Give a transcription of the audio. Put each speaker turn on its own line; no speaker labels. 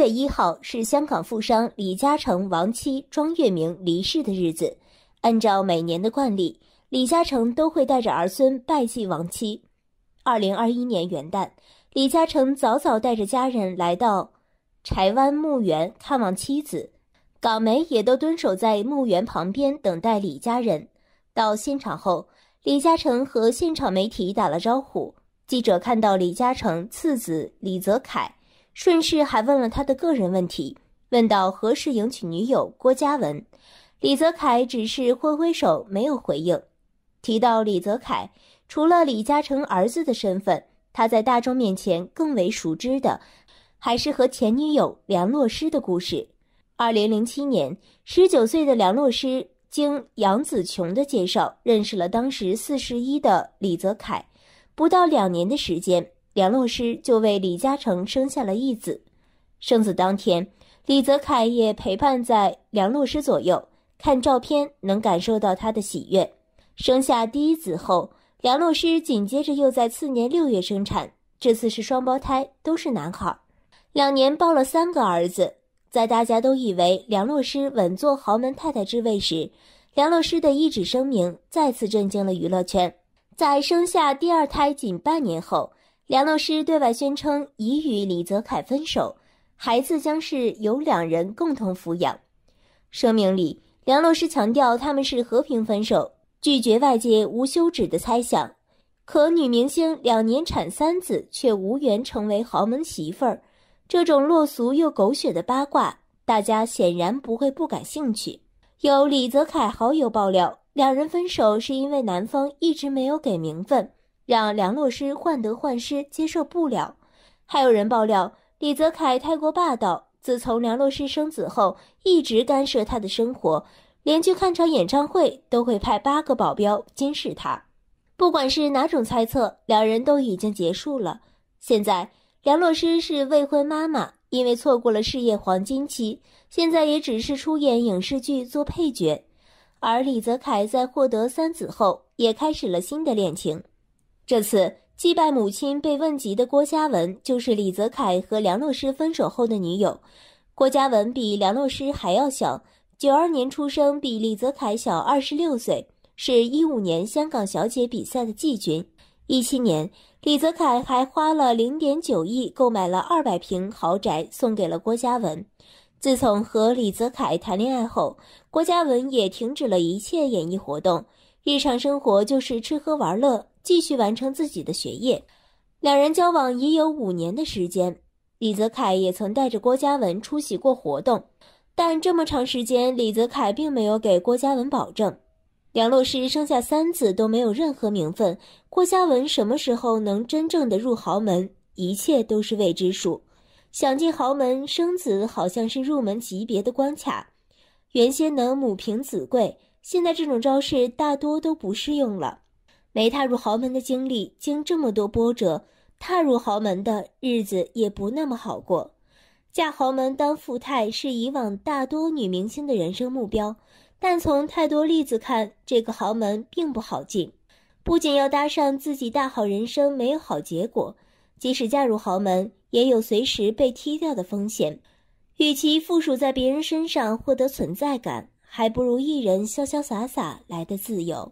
月一号是香港富商李嘉诚亡妻庄月明离世的日子。按照每年的惯例，李嘉诚都会带着儿孙拜祭亡妻。二零二一年元旦，李嘉诚早早带着家人来到柴湾墓园看望妻子。港媒也都蹲守在墓园旁边等待李家人。到现场后，李嘉诚和现场媒体打了招呼。记者看到李嘉诚次子李泽楷。顺势还问了他的个人问题，问到何时迎娶女友郭嘉文，李泽楷只是挥挥手，没有回应。提到李泽楷，除了李嘉诚儿子的身份，他在大众面前更为熟知的，还是和前女友梁洛施的故事。二零零七年，十九岁的梁洛施经杨子琼的介绍，认识了当时四十一的李泽楷，不到两年的时间。梁洛施就为李嘉诚生下了一子。生子当天，李泽楷也陪伴在梁洛施左右，看照片能感受到他的喜悦。生下第一子后，梁洛施紧接着又在次年六月生产，这次是双胞胎，都是男孩。两年抱了三个儿子，在大家都以为梁洛施稳坐豪门太太之位时，梁洛施的一纸声明再次震惊了娱乐圈。在生下第二胎仅半年后，梁洛施对外宣称已与李泽楷分手，孩子将是由两人共同抚养。声明里，梁洛施强调他们是和平分手，拒绝外界无休止的猜想。可女明星两年产三子，却无缘成为豪门媳妇儿，这种落俗又狗血的八卦，大家显然不会不感兴趣。有李泽楷好友爆料，两人分手是因为男方一直没有给名分。让梁洛施患得患失，接受不了。还有人爆料，李泽楷太过霸道。自从梁洛施生子后，一直干涉她的生活，连去看场演唱会都会派八个保镖监视他。不管是哪种猜测，两人都已经结束了。现在，梁洛施是未婚妈妈，因为错过了事业黄金期，现在也只是出演影视剧做配角。而李泽楷在获得三子后，也开始了新的恋情。这次祭拜母亲被问及的郭嘉文，就是李泽楷和梁洛施分手后的女友。郭嘉文比梁洛施还要小，九二年出生，比李泽楷小二十六岁，是一五年香港小姐比赛的季军。一七年，李泽楷还花了零点九亿购买了二百平豪宅送给了郭嘉文。自从和李泽楷谈恋爱后，郭嘉文也停止了一切演艺活动，日常生活就是吃喝玩乐。继续完成自己的学业，两人交往已有五年的时间。李泽楷也曾带着郭嘉文出席过活动，但这么长时间，李泽楷并没有给郭嘉文保证。梁洛施生下三子都没有任何名分，郭嘉文什么时候能真正的入豪门，一切都是未知数。想进豪门生子，好像是入门级别的关卡。原先能母凭子贵，现在这种招式大多都不适用了。没踏入豪门的经历，经这么多波折，踏入豪门的日子也不那么好过。嫁豪门当富太是以往大多女明星的人生目标，但从太多例子看，这个豪门并不好进。不仅要搭上自己大好人生没有好结果，即使嫁入豪门，也有随时被踢掉的风险。与其附属在别人身上获得存在感，还不如一人潇潇洒洒来的自由。